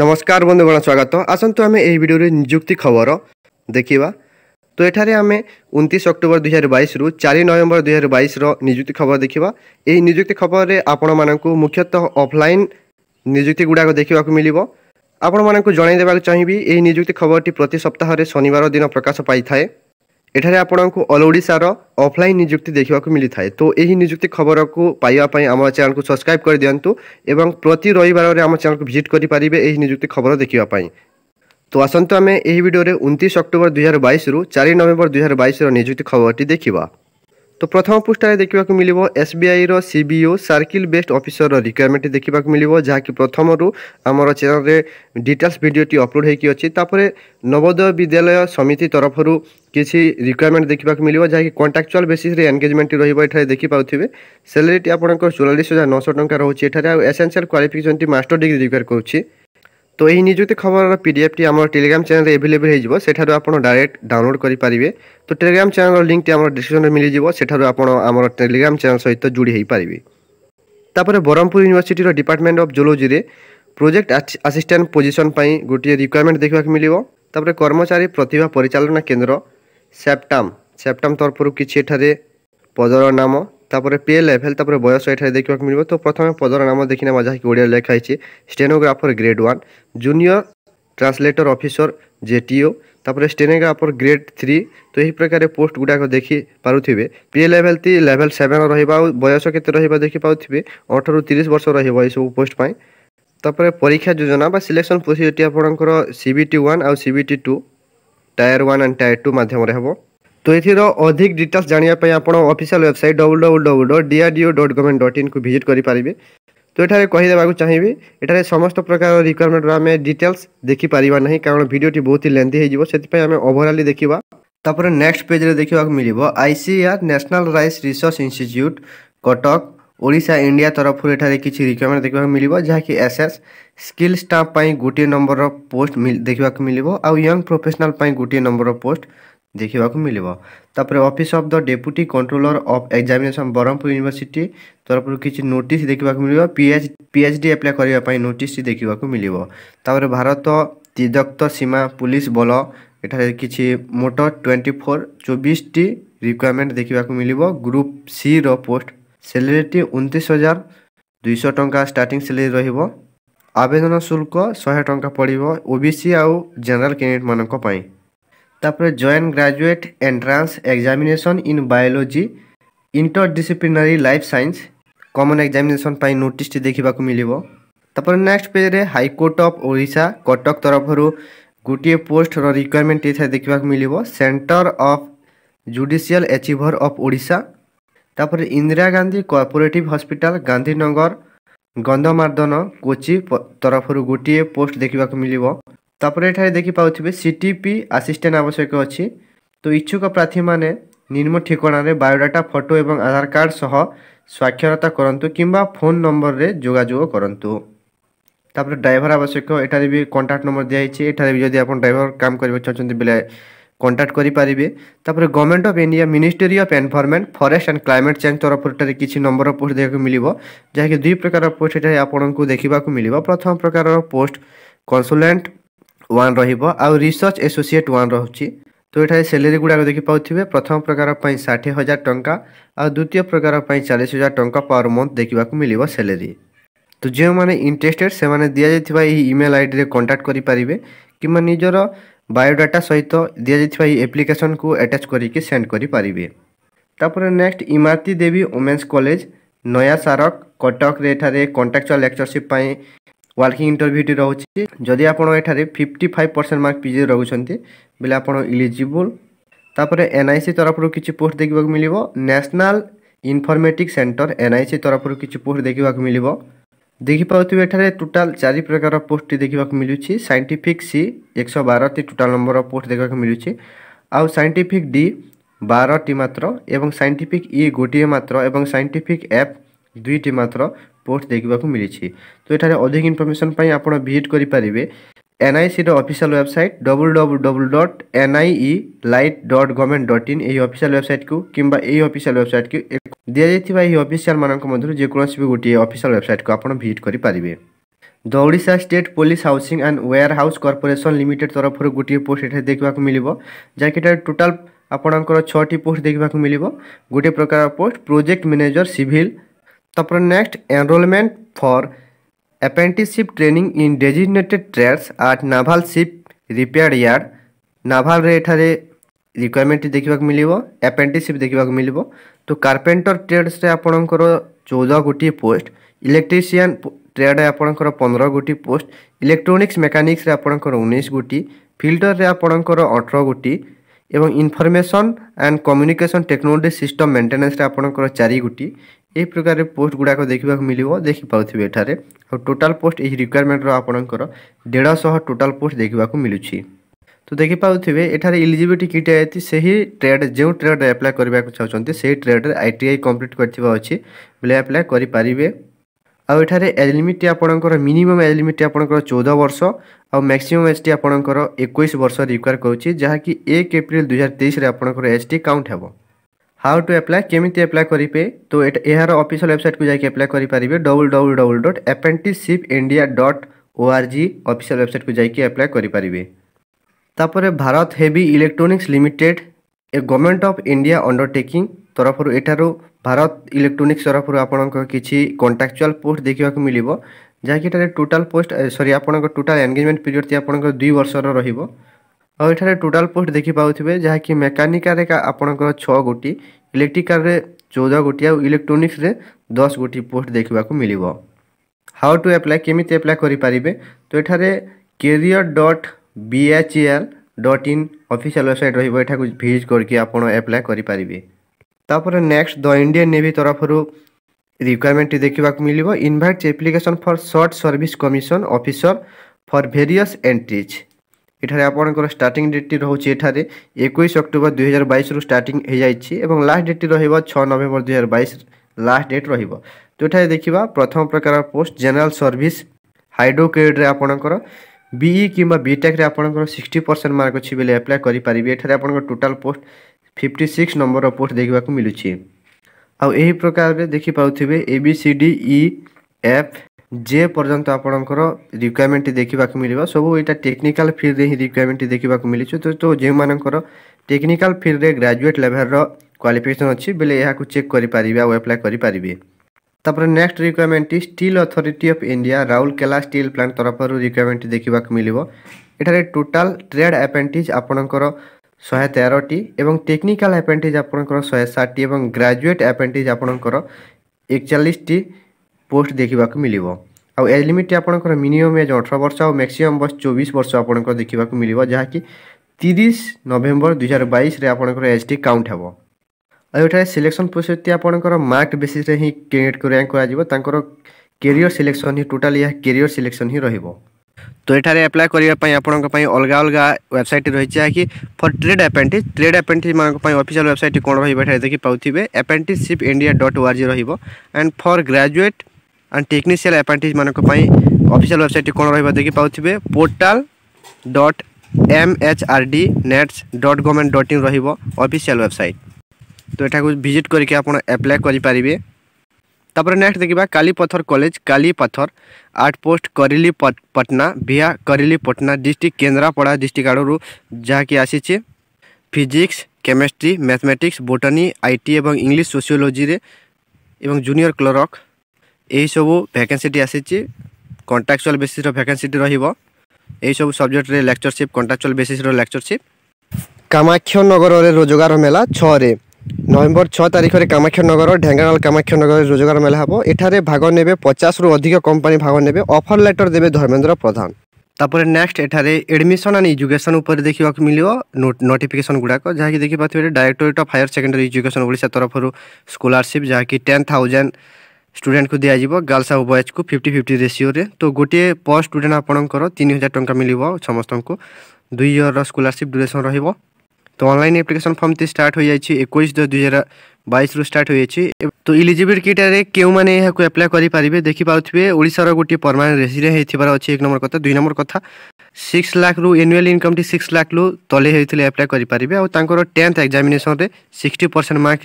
ନମସ୍କାର ବନ୍ଧୁଗଣ ସ୍ୱାଗତ ଆସନ୍ତୁ ଆମେ ଏହି ଭିଡ଼ିଓରେ ନିଯୁକ୍ତି ଖବର ଦେଖିବା ତ ଏଠାରେ ଆମେ ଉଣତିଶ ଅକ୍ଟୋବର ଦୁଇହଜାର ବାଇଶରୁ ଚାରି ନଭେମ୍ବର ଦୁଇହଜାର ବାଇଶର ନିଯୁକ୍ତି ଖବର ଦେଖିବା ଏହି ନିଯୁକ୍ତି ଖବରରେ ଆପଣମାନଙ୍କୁ ମୁଖ୍ୟତଃ ଅଫଲାଇନ୍ ନିଯୁକ୍ତି ଗୁଡ଼ାକ ଦେଖିବାକୁ ମିଳିବ ଆପଣମାନଙ୍କୁ ଜଣାଇ ଦେବାକୁ ଚାହିଁବି ଏହି ନିଯୁକ୍ତି ଖବରଟି ପ୍ରତି ସପ୍ତାହରେ ଶନିବାର ଦିନ ପ୍ରକାଶ ପାଇଥାଏ ଏଠାରେ ଆପଣଙ୍କୁ ଅଲ୍ ଓଡ଼ିଶାର ଅଫ୍ଲାଇନ୍ ନିଯୁକ୍ତି ଦେଖିବାକୁ ମିଳିଥାଏ ତ ଏହି ନିଯୁକ୍ତି ଖବରକୁ ପାଇବା ପାଇଁ ଆମ ଚ୍ୟାନେଲ୍କୁ ସବସ୍କ୍ରାଇବ୍ କରିଦିଅନ୍ତୁ ଏବଂ ପ୍ରତି ରବିବାରରେ ଆମ ଚ୍ୟାନେଲ୍କୁ ଭିଜିଟ୍ କରିପାରିବେ ଏହି ନିଯୁକ୍ତି ଖବର ଦେଖିବା ପାଇଁ ତ ଆସନ୍ତୁ ଆମେ ଏହି ଭିଡ଼ିଓରେ ଉନତିଶ ଅକ୍ଟୋବର ଦୁଇହଜାର ବାଇଶରୁ ଚାରି ନଭେମ୍ବର ଦୁଇହଜାର ବାଇଶର ନିଯୁକ୍ତି ଖବରଟି ଦେଖିବା ତ ପ୍ରଥମ ପୃଷ୍ଠାରେ ଦେଖିବାକୁ ମିଳିବ ଏସ୍ ବି ଆଇର C B O circle based ଅଫିସରର ରିକ୍ୱାରମେଣ୍ଟ ଦେଖିବାକୁ ମିଳିବ ଯାହାକି ପ୍ରଥମରୁ ଆମର ଚ୍ୟାନେଲ୍ରେ ଡିଟେଲ୍ସ ଭିଡ଼ିଓଟି ଅପଲୋଡ଼ ହୋଇକି ଅଛି ତାପରେ ନବୋଦୟ ବିଦ୍ୟାଳୟ ସମିତି ତରଫରୁ କିଛି ରିକ୍ୱାରମେଣ୍ଟ ଦେଖିବାକୁ ମିଳିବ ଯାହାକି କଣ୍ଟ୍ରାକ୍ଚୁଆଲ୍ ବେସିସ୍ରେ ଏନ୍ଗେଜମେଣ୍ଟ ରହିବ ଏଠାରେ ଦେଖିପାରୁଥିବେ ସାଲେରୀଟି ଆପଣଙ୍କର ଚଉରାଳିଶ ହଜାର ନଅଶହ ଟଙ୍କା ରହୁଛି ଏଠାରେ ଆଉ ଏସେନ୍ସିଆଲ୍ କ୍ୱାଲିଫିକେସନ୍ଟି ମାଷ୍ଟର ଡିଗ୍ରୀ ରିକ୍ୱାର କରୁଛି তো এই নিযুক্তি খবরের পিডিএফটি আমার টেলিগ্রাম চ্যানেলে এভেলেবেল হয়ে যাব সেঠার আপনার ডাইরেক্ট ডাউনলোড করে পারিবে তো টেলিগ্রাম চ্যানেলর লিঙ্কটি আমার ডিসক্রিপশনে মিলি যাব সেঠার আপনার আমার টেলিগ্রাম চ্যানেল সহিত যোড়ি হয়ে পারিবে তাপরে ব্রহ্মপুর ইউনিভার্সিটির ডিপার্টমেন্ট অফ জুলোজিরে প্রোজেক্ট আসিষ্টান্ট পজিশন পাই গোটিয়ে রিকোয়ারমেন্ট দেখা মিলিব তাপরে কর্মচারী প্রতিভা পরিচালনা কেন্দ্র ସେପ୍ଟମ୍ सेप्टम ତରଫରୁ कि पदर नाम ନାମ ତାପରେ ପେ ଲେଭେଲ୍ ତାପରେ ବୟସ ଏଠାରେ ଦେଖିବାକୁ ମିଳିବ ତ ପ୍ରଥମେ ପଦର ନାମ ଦେଖିନେବା ଯାହାକି ଓଡ଼ିଆରେ ଲେଖା ହେଇଛି stenographer grade one junior translator officer JTO तापर स्टेनोग्राफर ग्रेड थ्री तो यही प्रकार पोस्ट गुड़ाक देखी पारे पी लेवल ती लेवल सेवेन रयस के देखी पारे अठर तीस वर्ष रही रसबू पोस्ट तापर परीक्षा योजना सिलेक्शन प्रोसीजर आपंकर सी बी टी वन आउ C two tier one and tier two ମାଧ୍ୟମରେ ହେବ ତ ଏଥିର ଅଧିକ ଡିଟେଲ୍ସ ଜାଣିବା ପାଇଁ ଆପଣ official website W W W dot DRDO dot government dot ଇନ୍କୁ ଭିଜିଟ୍ କରିପାରିବେ ତ ଏଠାରେ କହିଦେବାକୁ ଚାହିଁବି ଏଠାରେ ସମସ୍ତ ପ୍ରକାର ରିକ୍ୱାରମେଣ୍ଟର ଆମେ ଡିଟେଲ୍ସ ଦେଖିପାରିବା ନାହିଁ କାରଣ ଭିଡ଼ିଓଟି ବହୁତ ଲେନ୍ଦି ହେଇଯିବ ସେଥିପାଇଁ ଆମେ ଓଭରାଲି ଦେଖିବା ତାପରେ ନେକ୍ସଟ ପେଜ୍ରେ ଦେଖିବାକୁ ମିଳିବ I C R national rice research institute Cuttack Odisha India ତରଫରୁ ଏଠାରେ କିଛି ରିକ୍ୱାରମେଣ୍ଟ ଦେଖିବାକୁ ମିଳିବ ଯାହାକି ଏସ୍ ଏସ୍ ସ୍କିଲ୍ ଷ୍ଟାଫ୍ ପାଇଁ ଗୋଟିଏ ନମ୍ବରର ପୋଷ୍ଟ ଦେଖିବାକୁ ମିଳିବ ଆଉ ୟଙ୍ଗ ପ୍ରଫେସନାଲ୍ ପାଇଁ ଗୋଟିଏ ନମ୍ବରର ପୋଷ୍ଟ ଦେଖିବାକୁ ମିଳିବ ତାପରେ office of the deputy controller of examination Berhampur university ତରଫରୁ କିଛି ନୋଟିସ୍ ଦେଖିବାକୁ ମିଳିବ P H P H D apply କରିବା ପାଇଁ ନୋଟିସ୍ ଦେଖିବାକୁ ମିଳିବ ତାପରେ ଭାରତ ତ୍ରିଦକ୍ତ ସୀମା ପୋଲିସ୍ ବଳ ଏଠାରେ କିଛି ମୋଟର ଟ୍ୱେଣ୍ଟି ଫୋର୍ ଚବିଶଟି ରିକ୍ୱାରମେଣ୍ଟ ଦେଖିବାକୁ ମିଳିବ ଗ୍ରୁପ୍ ସିର ପୋଷ୍ଟ স্যালারিটি উনত্রিশ হাজার ଦୁଇଶହ ଟଙ୍କା ଷ୍ଟାର୍ଟିଂ ସାଲେରୀ ରହିବ ଆବେଦନ ଶୁଳ୍କ ଶହେ ଟଙ୍କା ପଡ଼ିବ ଓ ବି ସି ଆଉ ଜେନେରାଲ କ୍ୟାଣ୍ଡିଡେଟ୍ମାନଙ୍କ ପାଇଁ ତାପରେ joint graduate entrance examination in biology interdisciplinary life science common examination ପାଇଁ ନୋଟିସ୍ଟି ଦେଖିବାକୁ ମିଳିବ ତାପରେ ନେକ୍ସଟ ପେଜ୍ରେ ହାଇକୋର୍ଟ ଅଫ୍ ଓଡ଼ିଶା କଟକ ତରଫରୁ ଗୋଟିଏ ପୋଷ୍ଟର ରିକ୍ୱାରମେଣ୍ଟ ଏଠାରେ ଦେଖିବାକୁ ମିଳିବ centre of judicial achiever of Odisha ତାପରେ ଇନ୍ଦିରା ଗାନ୍ଧୀ କୋଅପରେଟିଭ୍ ହସ୍ପିଟାଲ ଗାନ୍ଧୀନଗର ଗନ୍ଧମାର୍ଦ୍ଦନ କୋଚି ତରଫରୁ ଗୋଟିଏ ପୋଷ୍ଟ ଦେଖିବାକୁ ମିଳିବ ତାପରେ ଏଠାରେ ଦେଖିପାରୁଥିବେ ସି ଟି ପି ଆସିଷ୍ଟାଣ୍ଟ ଆବଶ୍ୟକ ଅଛି ତ ଇଚ୍ଛୁକ ପ୍ରାର୍ଥୀମାନେ ନିମ୍ନ ଠିକଣାରେ ବାୟୋଡାଟା ଫଟୋ ଏବଂ ଆଧାର କାର୍ଡ଼ ସହ ସ୍ୱାକ୍ଷରତା କରନ୍ତୁ କିମ୍ବା ଫୋନ୍ ନମ୍ବରରେ ଯୋଗାଯୋଗ କରନ୍ତୁ ତାପରେ ଡ୍ରାଇଭର ଆବଶ୍ୟକ ଏଠାରେ ବି କଣ୍ଟାକ୍ଟ ନମ୍ବର ଦିଆହେଇଛି ଏଠାରେ ବି ଯଦି ଆପଣ ଡ୍ରାଇଭର କାମ କରିବାକୁ ଚାହୁଁଛନ୍ତି ବେଲେ কন্টাক্ট করিপারে তাপরে government of India ministry of environment forest and climate change তরফঠার কিছু নম্বর পোস্ট দেখা মিলব যা কি দুই প্রকার পোস্ট এটি আপনার দেখা মিলব প্রথম প্রকার পোস্ট কনসুলেন্ট ওয়ান রহব আউ রিসর্চ এসোসিয়েট ওয়ান রহুচি তো এখানে স্যালেরি গুড়া দেখি পাওয়া প্রথম প্রকার ষাঠিয়ে হাজার টঙ্কা আর দ্বিতীয় প্রকার চালিশ হাজার টঙ্কা পার মন্থ দেখা মিলব স্যালেরি তো যে ইন্টারেস্টেড সে দিয়া যাই ইমেল আইডি কন্টাক্ট করে পারে কিংবা নিজের বায়োডাটা সহিত দিয়াযাইথিবা এই আপ্লিকেশনকু আটাচ করিকি সেন্ড করিপারিবে তাপরে next Imarati Devi women's college Naya Sarak কটকরে এখানে কন্ট্রাকচুয়াল লেকচরশিপ পাই ওয়ার্কিং ইন্টরভিউটি রয়েছে যদি আপনার এখানে fifty five percent mark PG রয়েছেন বেলে আপনার ইলিজিবল তাপরে এনআইসি তরফর কিছু পোস্ট দেখা মিলব ন্যাশনাল ইনফরমেটিক সেন্টর এনআইসি তরফর কিছু পোস্ট দেখা মিলব ଦେଖିପାରୁଥିବେ ଏଠାରେ ଟୋଟାଲ ଚାରି ପ୍ରକାର ପୋଷ୍ଟଟି ଦେଖିବାକୁ ମିଳୁଛି ସାଇଣ୍ଟିଫିକ୍ ସି ଏକଶହ ବାରଟି ଟୋଟାଲ ନମ୍ବର ପୋଷ୍ଟ ଦେଖିବାକୁ ମିଳୁଛି ଆଉ ସାଇଣ୍ଟିଫିକ୍ ଡି ବାରଟି ମାତ୍ର ଏବଂ ସାଇଣ୍ଟିଫିକ୍ ଇ ଗୋଟିଏ ମାତ୍ର ଏବଂ ସାଇଣ୍ଟିଫିକ୍ ଏଫ୍ ଦୁଇଟି ମାତ୍ର ପୋଷ୍ଟ ଦେଖିବାକୁ ମିଳିଛି ତ ଏଠାରେ ଅଧିକ ଇନଫର୍ମେସନ୍ ପାଇଁ ଆପଣ ଭିଜିଟ୍ କରିପାରିବେ ଏନ୍ଆଇସିର official website W W W dot NIELIT dot government dot in ଏହି ଅଫିସିଆଲ୍ ୱେବସାଇଟ୍କୁ କିମ୍ବା ଏହି ଅଫିସିଆଲ୍ ୱେବସାଇଟ୍କୁ ଦିଆଯାଇଥିବା ଏହି ଅଫିସିଆଲମାନଙ୍କ ମଧ୍ୟରୁ ଯେକୌଣସି ବି ଗୋଟିଏ ଅଫିସିଆଲ ୱେବସାଇଟ୍କୁ ଆପଣ ଭିଜିଟ୍ କରିପାରିବେ ଦୌଡ଼ିଶା state police housing and warehouse corporation limited ତରଫରୁ ଗୋଟିଏ ପୋଷ୍ଟ ଏଠାରେ ଦେଖିବାକୁ ମିଳିବ ଯାହାକି ଏଠାରେ ଟୋଟାଲ ଆପଣଙ୍କର ଛଅଟି ପୋଷ୍ଟ ଦେଖିବାକୁ ମିଳିବ ଗୋଟିଏ ପ୍ରକାର ପୋଷ୍ଟ ପ୍ରୋଜେକ୍ଟ ମ୍ୟାନେଜର ସିଭିଲ୍ ତାପରେ next enrolment for apprenticeship training in designated trades at naval ship repair yard naval ରେ ଏଠାରେ ରିକ୍ୱାରମେଣ୍ଟ ଦେଖିବାକୁ ମିଳିବ ଆପେଣ୍ଟିସିପ୍ ଦେଖିବାକୁ ମିଳିବ ତ କାର୍ପେଣ୍ଟର ଟ୍ରେଡ଼୍ସରେ ଆପଣଙ୍କର ଚଉଦ ଗୋଟିଏ ପୋଷ୍ଟ ଇଲେକ୍ଟ୍ରିସିଆନ୍ ଟ୍ରେଡ଼୍ରେ ଆପଣଙ୍କର ପନ୍ଦର ଗୋଟି ପୋଷ୍ଟ ଇଲେକ୍ଟ୍ରୋନିକ୍ସ ମେକାନିକ୍ସରେ ଆପଣଙ୍କର ଉଣେଇଶ ଗୋଟି ଫିଲ୍ଡରରେ ଆପଣଙ୍କର ଅଠର ଗୋଟି ଏବଂ information and communication technology system ମେଣ୍ଟେନାନ୍ସରେ ଆପଣଙ୍କର ଚାରି ଗୋଟି ଏହି ପ୍ରକାର ପୋଷ୍ଟ ଗୁଡ଼ାକ ଦେଖିବାକୁ ମିଳିବ ଦେଖିପାରୁଥିବେ ଏଠାରେ ଆଉ ଟୋଟାଲ୍ ପୋଷ୍ଟ ଏହି ରିକ୍ୱାରମେଣ୍ଟର ଆପଣଙ୍କର ଦେଢ଼ଶହ ଟୋଟାଲ୍ ପୋଷ୍ଟ ଦେଖିବାକୁ ମିଳୁଛି ତ ଦେଖିପାରୁଥିବେ ଏଠାରେ ଇଲିଜିବିଲିଟି କିଟ୍ ଅଛି ସେହି ଟ୍ରେଡ୍ ଯେଉଁ ଟ୍ରେଡ୍ ଆପ୍ଲାଏ କରିବାକୁ ଚାହୁଁଛନ୍ତି ସେହି ଟ୍ରେଡ୍ରେ ଆଇ ଟି ଆଇ କମ୍ପ୍ଲିଟ୍ କରିଥିବା ଅଛି ବୋଲେ ଆପ୍ଲାଏ କରିପାରିବେ ଆଉ ଏଠାରେ ଏଜ୍ ଲିମିଟ୍ ଆପଣଙ୍କର ମିନିମମ୍ ଏଜ୍ ଲିମିଟ୍ ଆପଣଙ୍କର ଚଉଦ ବର୍ଷ ଆଉ ମ୍ୟାକ୍ସିମମ୍ ଏଜ୍ ଟି ଆପଣଙ୍କର ଏକୋଇଶ ବର୍ଷ ରିକ୍ୱାର୍ କରୁଛି ଯାହାକି ଏକ ଏପ୍ରିଲ ଦୁଇହଜାର ତେଇଶରେ ଆପଣଙ୍କର ଏଜ୍ ଟି କାଉଣ୍ଟ ହେବ ହାଉ ଟୁ ଆପ୍ଲାଏ କେମିତି ଆପ୍ଲାଏ କରିବେ ତ ଏହାର ଅଫିସିଆଲ୍ ୱେବସାଇଟ୍କୁ ଯାଇକି ଆପ୍ଲାଏ କରିପାରିବେ double double double dot apprenticeship India dot O R G official ୱେବସାଇଟ୍କୁ ଯାଇକି ଆପ୍ଲାଏ କରିପାରିବେ তারপরে Bharat heavy electronics limited a government of India undertaking ତରଫରୁ ଏଠାରୁ ଭାରତ ଇଲେକ୍ଟ୍ରୋନିକ୍ସ ତରଫରୁ ଆପଣଙ୍କର କିଛି କଣ୍ଟ୍ରାକ୍ଚୁଆଲ୍ ପୋଷ୍ଟ ଦେଖିବାକୁ ମିଳିବ ଯାହାକି ଏଠାରେ ଟୋଟାଲ୍ ପୋଷ୍ଟ ସରି ଆପଣଙ୍କ ଟୋଟାଲ୍ ଏନ୍ଗେଜମେଣ୍ଟ ପିରିୟଡ଼ଟି ଆପଣଙ୍କର ଦୁଇ ବର୍ଷର ରହିବ ଆଉ ଏଠାରେ ଟୋଟାଲ୍ ପୋଷ୍ଟ ଦେଖିପାରୁଥିବେ ଯାହାକି ମେକାନିକାରେ ଆପଣଙ୍କର ଛଅ ଗୋଟି ଇଲେକ୍ଟ୍ରିକାଲରେ ଚଉଦ ଗୋଟି ଆଉ ଇଲେକ୍ଟ୍ରୋନିକ୍ସରେ ଦଶ ଗୋଟି ପୋଷ୍ଟ ଦେଖିବାକୁ ମିଳିବ ହାଉ ଟୁ ଆପ୍ଲାଏ କେମିତି ଆପ୍ଲାଏ କରିପାରିବେ ତ ଏଠାରେ career dot BHEL dot in official website ରହିବ ଏଠାକୁ ଭିଜିଟ୍ କରିକି ଆପଣ ଆପ୍ଲାଏ କରିପାରିବେ ତାପରେ ନେକ୍ସଟ ଦ ଇଣ୍ଡିଆନ୍ ନେଭି ତରଫରୁ ରିକ୍ୱାରମେଣ୍ଟ ଦେଖିବାକୁ ମିଳିବ invites application for short service commission officer for various entries ଏଠାରେ ଆପଣଙ୍କର ଷ୍ଟାର୍ଟିଂ ଡେଟ୍ଟି ରହୁଛି ଏଠାରେ ଏକୋଇଶ ଅକ୍ଟୋବର ଦୁଇହଜାର ବାଇଶରୁ ଷ୍ଟାର୍ଟିଂ ହୋଇଯାଇଛି ଏବଂ ଲାଷ୍ଟ ଡେଟ୍ଟି ରହିବ ଛଅ ନଭେମ୍ବର ଦୁଇହଜାର ବାଇଶ ଲାଷ୍ଟ ଡେଟ୍ ରହିବ ତ ଏଠାରେ ଦେଖିବା ପ୍ରଥମ ପ୍ରକାର ପୋଷ୍ଟ ଜେନେରାଲ୍ ସର୍ଭିସ୍ ହାଇଡ୍ରୋ କ୍ରେଡ଼୍ରେ ଆପଣଙ୍କର ବିଇ କିମ୍ବା ବିଟେକ୍ରେ ଆପଣଙ୍କର ସିକ୍ସଟି ପରସେଣ୍ଟ ମାର୍କ ଅଛି ବେଲେ ଆପ୍ଲାଏ କରିପାରିବେ ଏଠାରେ ଆପଣଙ୍କ ଟୋଟାଲ୍ ପୋଷ୍ଟ ଫିଫ୍ଟି ସିକ୍ସ ନମ୍ବରର ପୋଷ୍ଟ ଦେଖିବାକୁ ମିଳୁଛି ଆଉ ଏହି ପ୍ରକାରରେ ଦେଖିପାରୁଥିବେ A B C D E F ଯେ ପର୍ଯ୍ୟନ୍ତ ଆପଣଙ୍କର ରିକ୍ୱାରମେଣ୍ଟ ଦେଖିବାକୁ ମିଳିବ ସବୁ ଏଇଟା ଟେକ୍ନିକାଲ ଫିଲ୍ଡରେ ହିଁ ରିକ୍ୱାରମେଣ୍ଟ ଦେଖିବାକୁ ମିଳିଛି ତ ତ ଯେଉଁମାନଙ୍କର ଟେକ୍ନିକାଲ ଫିଲ୍ଡରେ ଗ୍ରାଜୁଏଟ୍ ଲେଭେଲର କ୍ୱାଲିଫିକେସନ୍ ଅଛି ବେଲେ ଏହାକୁ ଚେକ୍ କରିପାରିବେ ଆଉ ଆପ୍ଲାଏ କରିପାରିବେ ତାପରେ ନେକ୍ସଟ ରିକ୍ୱାରମେଣ୍ଟଟି steel authority of India Rourkela steel plant ତରଫରୁ ରିକ୍ୱାରମେଣ୍ଟ ଦେଖିବାକୁ ମିଳିବ ଏଠାରେ ଟୋଟାଲ ଟ୍ରେଡ୍ ଆପେଣ୍ଟିଜ୍ ଆପଣଙ୍କର ଶହେ ତେରଟି ଏବଂ ଟେକ୍ନିକାଲ ଆପେଣ୍ଟିଜ୍ ଆପଣଙ୍କର ଶହେ ଷାଟଟି ଏବଂ ଗ୍ରାଜୁଏଟ୍ ଆପେଣ୍ଟିଜ୍ ଆପଣଙ୍କର ଏକଚାଳିଶଟି ପୋଷ୍ଟ ଦେଖିବାକୁ ମିଳିବ ଆଉ ଏଜ୍ ଲିମିଟ୍ ଆପଣଙ୍କର ମିନିମମ୍ ଏଜ୍ ଅଠର ବର୍ଷ ଆଉ ମ୍ୟାକ୍ସିମମ୍ ବର୍ଷ ଚବିଶ ବର୍ଷ ଆପଣଙ୍କର ଦେଖିବାକୁ ମିଳିବ ଯାହାକି ତିରିଶ ନଭେମ୍ବର ଦୁଇହଜାର ବାଇଶରେ ଆପଣଙ୍କର ଏଜ୍ଟି କାଉଣ୍ଟ ହେବ ଆଉ ଏଠାରେ ସିଲେକ୍ସନ୍ ପ୍ରୋସେସ୍ଟି ଆପଣଙ୍କର ମାର୍କ ବେସିସ୍ରେ ହିଁ ର୍ୟାଙ୍କ କରାଯିବ ତାଙ୍କର କ୍ୟାରିୟର ସିଲେକ୍ସନ୍ ହିଁ ଟୋଟାଲି ଏହା କ୍ୟାରିୟର ସିଲେକ୍ସନ୍ ହିଁ ରହିବ ତ ଏଠାରେ ଆପ୍ଲାଏ କରିବା ପାଇଁ ଆପଣଙ୍କ ପାଇଁ ଅଲଗା ଅଲଗା ୱେବସାଇଟ୍ ରହିଛି ଯାହାକି ଫର୍ ଟ୍ରେଡ୍ ଆପେଣ୍ଟିସ୍ ଟ୍ରେଡ୍ ଆପେଣ୍ଟିସ୍ମାନଙ୍କ ପାଇଁ ଅଫିସିଆଲ୍ ୱେବସାଇଟ୍ କ'ଣ ରହିବ ଏଠାରେ ଦେଖିପାରୁଥିବେ apprenticeship India dot O R G ରହିବ and for graduate and technical ଆପେଣ୍ଟିସ୍ମାନଙ୍କ ପାଇଁ ଅଫିସିଆଲ୍ ୱେବସାଇଟ୍ କ'ଣ ରହିବ ଦେଖିପାରୁଥିବେ portal dot M H R D NATS dot government dot in ରହିବ ଅଫିସିଆଲ୍ ୱେବସାଇଟ୍ तो यहाँ भिजिट करके आप आप्लाय करेंगे तापर नेक्स्ट देखा Kalipathar college Kalipathar at post Karili Patna via Karili Patna district Kendrapara district आड़ जहाँकि आसी physics chemistry mathematics botany IT एवं इंग्लीश सोसीोलोजी रे एवं जूनियर क्लर्क यही सब भैकेन्सीटी आसी कंट्राक्चुआल बेसीस रही सब subject lectureship contractual basis lectureship Kamakhyanagar रोजगार मेला छः ନଭେମ୍ବର ଛଅ ତାରିଖରେ କାମାକ୍ଷାନଗର ଢେଙ୍କାନାଳ କାମାକ୍ଷାନଗରରେ ରୋଜଗାର ମେଳା ହେବ ଏଠାରେ ଭାଗ ନେବେ ପଚାଶରୁ ଅଧିକ କମ୍ପାନୀ ଭାଗ ନେବେ ଅଫର ଲେଟର ଦେବେ ଧର୍ମେନ୍ଦ୍ର ପ୍ରଧାନ ତାପରେ ନେକ୍ସଟ ଏଠାରେ ଏଡ଼ମିସନ୍ ଆଣ୍ଡ ଏଜୁକେସନ୍ ଉପରେ ଦେଖିବାକୁ ମିଳିବ ନୋଟିଫିକେସନ୍ ଗୁଡ଼ାକ ଯାହାକି ଦେଖିପାରୁଥିବେ directorate of higher secondary education Odisha ତରଫରୁ ସ୍କଲାରସିପ୍ ଯାହାକି ଟେନ୍ ଥାଉଜେଣ୍ଡ ଷ୍ଟୁଡେଣ୍ଟକୁ ଦିଆଯିବ ଗାର୍ଲସ୍ ଆଉ ବଏଜ୍କୁ ଫିଫ୍ଟି ଫିଫ୍ଟି ରେସିଓରେ ତ ଗୋଟିଏ ପର୍ ଷ୍ଟୁଡେଣ୍ଟ ଆପଣଙ୍କର ତିନି ହଜାର ଟଙ୍କା ମିଳିବ ସମସ୍ତଙ୍କୁ ଦୁଇ ଇୟର୍ର ସ୍କଲାରସିପ୍ ଡ୍ୟୁରେସନ୍ ରହିବ তো অনলাইন আপ্লিকেসন ফর্মটি স্টার্ট হয়ে যাই একুশ দশ দুই হাজার বাইশু স্টার্ট হয়ে যাই তো ইলিজিবিলিট কিটারে কেউ মানে এখন আপ্লাই করে পারে দেখিপারে ওড়শার গোটিয়ে পরমানেন্ট রেসিডেন্ট হয়েছে অছি এক নম্বর কথা দুই নম্বর কথা সিক্স লাখ্রু এনুয়াল ইনকমটি সিক্স লাখ্রু তলে হয়েছে আপ্লাই করে পারে আর টেন্থ এক্সামিনেসনরে সিক্সটি পরসেন্ট মার্ক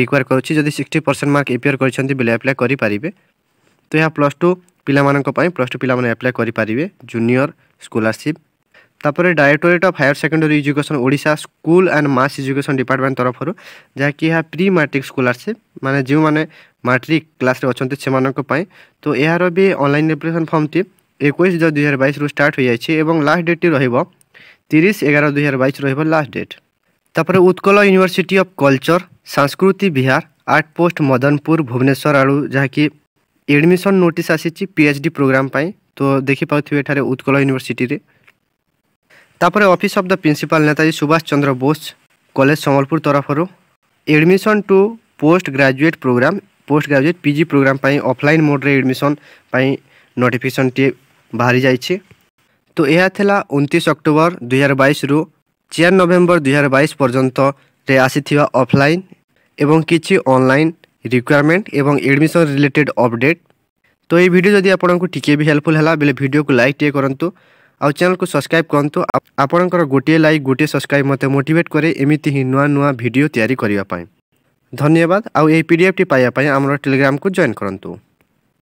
রিকোয়ার করছি যদি সিক্সটি পরসেন্ট মার্ক এপিয়ার করছেন বেলে আপ্লাই করে পারে তো ଏହା ପ୍ଲସ୍ ଟୁ ପିଲାମାନଙ୍କ ପାଇଁ ପ୍ଲସ୍ ଟୁ ପିଲାମାନେ ଆପ୍ଲାଏ କରିପାରିବେ ଜୁନିୟର ସ୍କଲାରସିପ୍ ତାପରେ directorate of higher secondary education Odisha school and mass education department ତରଫରୁ ଯାହାକି ଏହା ପ୍ରି ମାଟ୍ରିକ୍ ସ୍କଲାରସିପ୍ ମାନେ ଯେଉଁମାନେ ମାଟ୍ରିକ୍ କ୍ଲାସ୍ରେ ଅଛନ୍ତି ସେମାନଙ୍କ ପାଇଁ ତ ଏହାର ବି ଅନଲାଇନ୍ ଆପ୍ଲିକେସନ୍ ଫର୍ମଟି ଏକୋଇଶ ଦୁଇ ହଜାର ବାଇଶରୁ ଷ୍ଟାର୍ଟ ହୋଇଯାଇଛି ଏବଂ ଲାଷ୍ଟ ଡେଟ୍ଟି ରହିବ ତିରିଶ ଏଗାର ଦୁଇ ହଜାର ବାଇଶ ରହିବ ଲାଷ୍ଟ ଡେଟ୍ ତାପରେ Utkal university of culture Sanskruti Vihar at post Madanpur Bhubaneswar ଆଡ଼ୁ ଯାହାକି ଏଡ଼ମିସନ୍ ନୋଟିସ୍ ଆସିଛି ପି ଏଚ୍ ଡି ପ୍ରୋଗ୍ରାମ୍ ପାଇଁ ତ ଦେଖିପାରୁଥିବେ ଏଠାରେ ଉତ୍କଳ ୟୁନିଭର୍ସିଟିରେ ତାପରେ office of the principal Netaji Subhash Chandra Bose college Sambalpur ତରଫରୁ admission to post graduate programme post graduate PG programme ପାଇଁ ଅଫଲାଇନ୍ ମୋଡ଼୍ରେ ଏଡ଼ମିସନ୍ ପାଇଁ ନୋଟିଫିକେସନ୍ଟିଏ ବାହାରି ଯାଇଛି ତ ଏହା ଥିଲା ଉନତିଶ ଅକ୍ଟୋବର ଦୁଇହଜାର ବାଇଶରୁ ଚାରି ନଭେମ୍ବର ଦୁଇହଜାର ବାଇଶ ପର୍ଯ୍ୟନ୍ତରେ ଆସିଥିବା ଅଫଲାଇନ୍ ଏବଂ କିଛି ଅନଲାଇନ୍ ରିକ୍ୱାରମେଣ୍ଟ ଏବଂ ଏଡ଼ମିସନ୍ ରିଲେଟେଡ଼୍ ଅପଡ଼େଟ୍ ତ ଏହି ଭିଡ଼ିଓ ଯଦି ଆପଣଙ୍କୁ ଟିକିଏ ବି ହେଲ୍ପଫୁଲ୍ ହେଲା ବେଲେ ଭିଡ଼ିଓକୁ ଲାଇକ୍ ଟିକିଏ କରନ୍ତୁ ଆଉ ଚ୍ୟାନେଲକୁ ସବସ୍କ୍ରାଇବ୍ କରନ୍ତୁ ଆପଣଙ୍କର ଗୋଟିଏ ଲାଇକ୍ ଗୋଟିଏ ସବସ୍କ୍ରାଇବ୍ ମୋତେ ମୋଟିଭେଟ୍ କରେ ଏମିତି ହିଁ ନୂଆ ନୂଆ ଭିଡ଼ିଓ ତିଆରି କରିବା ପାଇଁ ଧନ୍ୟବାଦ ଆଉ ଏହି ପିଡ଼ିଏଫ୍ଟି ପାଇବା ପାଇଁ ଆମର ଟେଲିଗ୍ରାମକୁ ଜଏନ୍ କରନ୍ତୁ